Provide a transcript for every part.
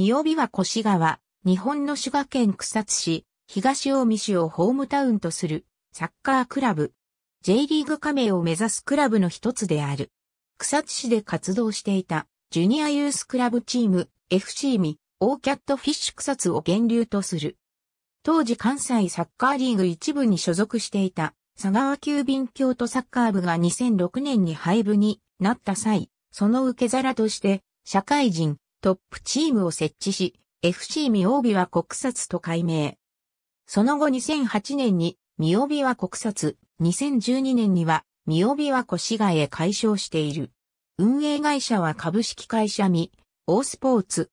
三尾日は越川、日本の滋賀県草津市、東近江市をホームタウンとするサッカークラブ。J リーグ加盟を目指すクラブの一つである。草津市で活動していたジュニアユースクラブチーム FC ミオーキャットフィッシュ草津を源流とする。当時関西サッカーリーグ一部に所属していた佐川急便京都サッカー部が2006年に廃部になった際、その受け皿として社会人トップチームを設置し、FC ミオビは国札と改名。その後2008年にミオビは国札、2012年にはミオビは越谷へ解消している。運営会社は株式会社ミ、オースポーツ。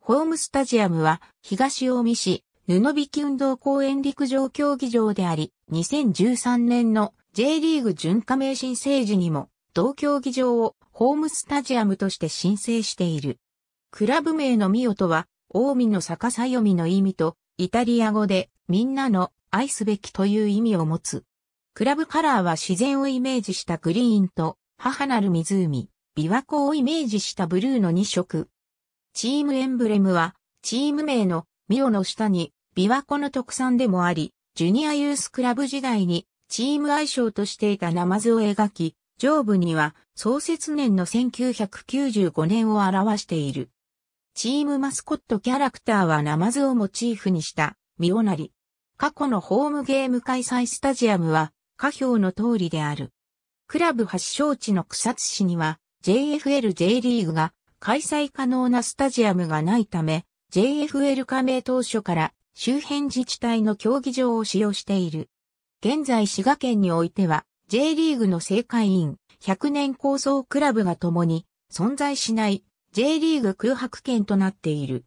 ホームスタジアムは東大見市、布引運動公園陸上競技場であり、2013年の J リーグ準加盟申請時にも、同競技場をホームスタジアムとして申請している。クラブ名のミオとは、大海の逆さ読みの意味と、イタリア語で、みんなの愛すべきという意味を持つ。クラブカラーは自然をイメージしたグリーンと、母なる湖、琵琶湖をイメージしたブルーの2色。チームエンブレムは、チーム名のミオの下に、琵琶湖の特産でもあり、ジュニアユースクラブ時代に、チーム愛称としていたナマズを描き、上部には創設年の1995年を表している。チームマスコットキャラクターはナマズをモチーフにしたミオナリ。過去のホームゲーム開催スタジアムは下表の通りである。クラブ発祥地の草津市には JFLJ リーグが開催可能なスタジアムがないため JFL 加盟当初から周辺自治体の競技場を使用している。現在滋賀県においては J リーグの正会員100年構想クラブが共に存在しない J リーグ空白圏となっている。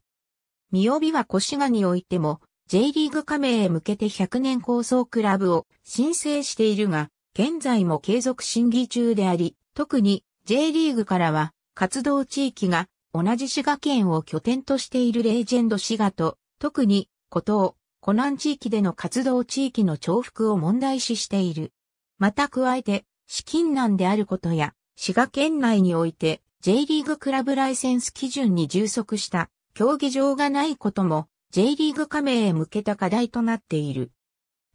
三日は越谷においても J リーグ加盟へ向けて100年構想クラブを申請しているが、現在も継続審議中であり、特に J リーグからは活動地域が同じ滋賀県を拠点としているレージェンド滋賀と、特に、古東、湖南地域での活動地域の重複を問題視している。また加えて、資金難であることや、滋賀県内において、J リーグクラブライセンス基準に充足した競技場がないことも J リーグ加盟へ向けた課題となっている。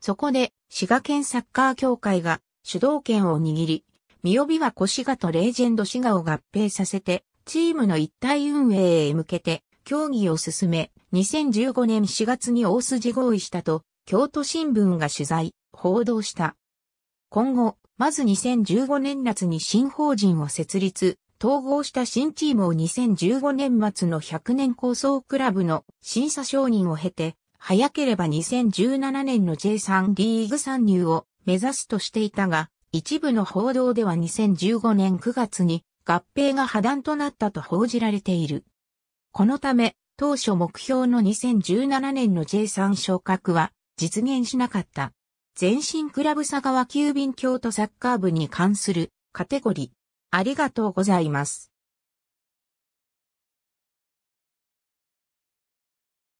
そこで滋賀県サッカー協会が主導権を握り、三尾は小湖滋賀とレージェンド滋賀を合併させてチームの一体運営へ向けて協議を進め、2015年4月に大筋合意したと、京都新聞が取材、報道した。今後、まず2015年夏に新法人を設立、統合した新チームを2015年末の100年構想クラブの審査承認を経て、早ければ2017年の J3 リーグ参入を目指すとしていたが、一部の報道では2015年9月に合併が破談となったと報じられている。このため、当初目標の2017年の J3 昇格は実現しなかった。全身クラブ佐川急便京都サッカー部に関するカテゴリありがとうございます。